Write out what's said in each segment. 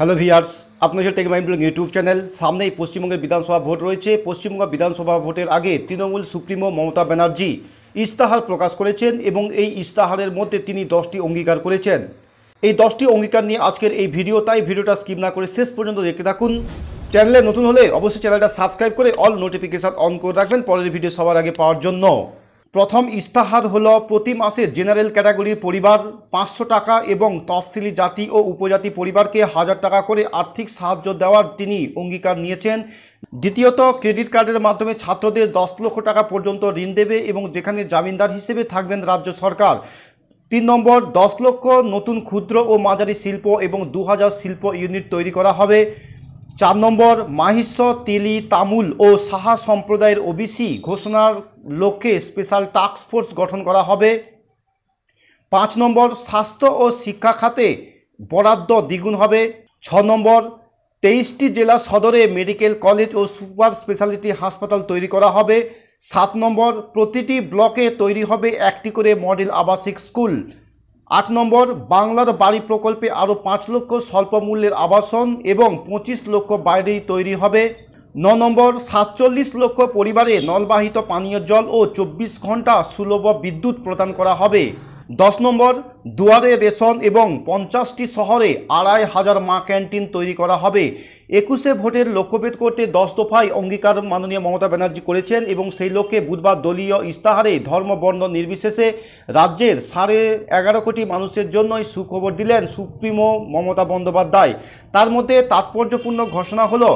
hello viewers আপনার Tech Mind YouTube channel সামনেই পশ্চিমবঙ্গের বিধানসভা ভোট রয়েছে পশ্চিমবঙ্গ বিধানসভা ভোটের আগে তৃণমূল সুপ্রিমো মমতা ব্যানার্জি ইস্তাহার প্রকাশ করেছেন এবং এই ইস্তাহারের মধ্যে তিনি দশটি অঙ্গীকার করেছেন এই দশটি অঙ্গীকার নিয়ে আজকের এই ভিডিও তাই ভিডিওটা স্কিপ না করে শেষ পর্যন্ত দেখতে থাকুন চ্যানেলে নতুন হলে অবশ্যই চ্যানেলটা সাবস্ক্রাইব করে অল নোটিফিকেশান অন করে রাখবেন পরের ভিডিও সবার আগে পাওয়ার জন্য প্রথম ইস্তাহার হল প্রতি মাসে জেনারেল ক্যাটাগরির পরিবার পাঁচশো টাকা এবং তফসিলি জাতি ও উপজাতি পরিবারকে হাজার টাকা করে আর্থিক সাহায্য দেওয়ার তিনি অঙ্গীকার নিয়েছেন দ্বিতীয়ত ক্রেডিট কার্ডের মাধ্যমে ছাত্রদের দশ লক্ষ টাকা পর্যন্ত ঋণ দেবে এবং যেখানে জামিনদার হিসেবে থাকবেন রাজ্য সরকার তিন নম্বর দশ লক্ষ নতুন ক্ষুদ্র ও মাঝারি শিল্প এবং দু শিল্প ইউনিট তৈরি করা হবে চার নম্বর মাহিষ্য তিলি তামুল ও সাহা সম্প্রদায়ের ওবিসি ঘোষণার লক্ষ্যে স্পেশাল টাস্ক ফোর্স গঠন করা হবে পাঁচ নম্বর স্বাস্থ্য ও শিক্ষা খাতে বরাদ্দ দ্বিগুণ হবে ছ নম্বর তেইশটি জেলা সদরে মেডিকেল কলেজ ও সুপার স্পেশালিটি হাসপাতাল তৈরি করা হবে সাত নম্বর প্রতিটি ব্লকে তৈরি হবে একটি করে মডেল আবাসিক স্কুল আট নম্বর বাংলার বাড়ি প্রকল্পে আরও পাঁচ লক্ষ স্বল্প মূল্যের আবাসন এবং পঁচিশ লক্ষ বাইরে তৈরি হবে ন নম্বর সাতচল্লিশ লক্ষ পরিবারে নলবাহিত পানীয় জল ও চব্বিশ ঘন্টা সুলভ বিদ্যুৎ প্রদান করা হবে দশ নম্বর দুয়ারে রেশন এবং পঞ্চাশটি শহরে আড়াই হাজার মা ক্যান্টিন তৈরি করা হবে একুশে ভোটের লক্ষ্যভেদ করতে দশ দফায় অঙ্গীকার মাননীয় মমতা ব্যানার্জি করেছেন এবং সেই লক্ষ্যে বুধবার দলীয় ইস্তাহারে ধর্মবর্ণ নির্বিশেষে রাজ্যের সাড়ে এগারো কোটি মানুষের জন্যই সুখবর দিলেন সুপ্রিমো মমতা বন্দ্যোপাধ্যায় তার মধ্যে তাৎপর্যপূর্ণ ঘোষণা হলো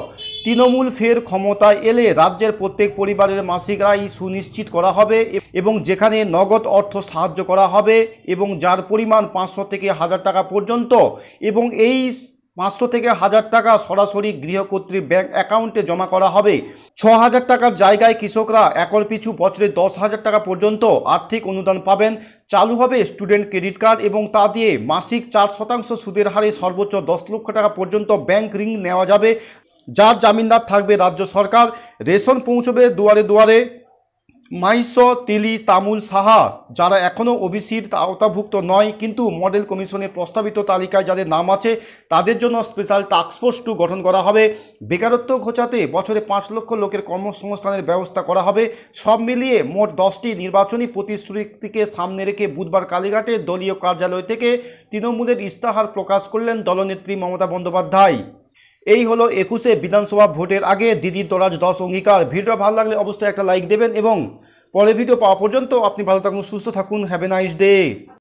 তৃণমূল ফের ক্ষমতায় এলে রাজ্যের প্রত্যেক পরিবারের মাসিক রায় সুনিশ্চিত করা হবে এবং যেখানে নগদ অর্থ সাহায্য করা হবে এবং যার পরিমাণ পাঁচশো থেকে হাজার টাকা পর্যন্ত এবং এই পাঁচশো থেকে হাজার টাকা সরাসরি গৃহকর্ত্রী ব্যাংক অ্যাকাউন্টে জমা করা হবে ছ হাজার টাকার জায়গায় কৃষকরা একর পিছু বছরে দশ হাজার টাকা পর্যন্ত আর্থিক অনুদান পাবেন চালু হবে স্টুডেন্ট ক্রেডিট কার্ড এবং তা দিয়ে মাসিক চার শতাংশ সুদের হারে সর্বোচ্চ দশ লক্ষ টাকা পর্যন্ত ব্যাংক ঋণ নেওয়া যাবে যার জামিনদার থাকবে রাজ্য সরকার রেশন পৌঁছবে দুয়ারে দুয়ারে মাইস তিলি তামুল সাহা যারা এখনও ওবিসির আওতাভুক্ত নয় কিন্তু মডেল কমিশনের প্রস্তাবিত তালিকায় যাদের নাম আছে তাদের জন্য স্পেশাল টাস্কফোর্স টু গঠন করা হবে বেকারত্ব ঘোচাতে বছরে পাঁচ লক্ষ লোকের কর্মসংস্থানের ব্যবস্থা করা হবে সব মিলিয়ে মোট দশটি নির্বাচনী প্রতিশ্রুতিকে সামনে রেখে বুধবার কালীঘাটে দলীয় কার্যালয় থেকে তৃণমূলের ইস্তাহার প্রকাশ করলেন দলনেত্রী মমতা বন্দ্যোপাধ্যায় এই হলো একুশে বিধানসভা ভোটের আগে দিদির দরাজ দশ অঙ্গীকার ভিডিওটা ভালো লাগলে অবশ্যই একটা লাইক দেবেন এবং পরের ভিডিও পাওয়া পর্যন্ত আপনি ভালো থাকুন সুস্থ থাকুন হ্যাভ এ নাইস ডে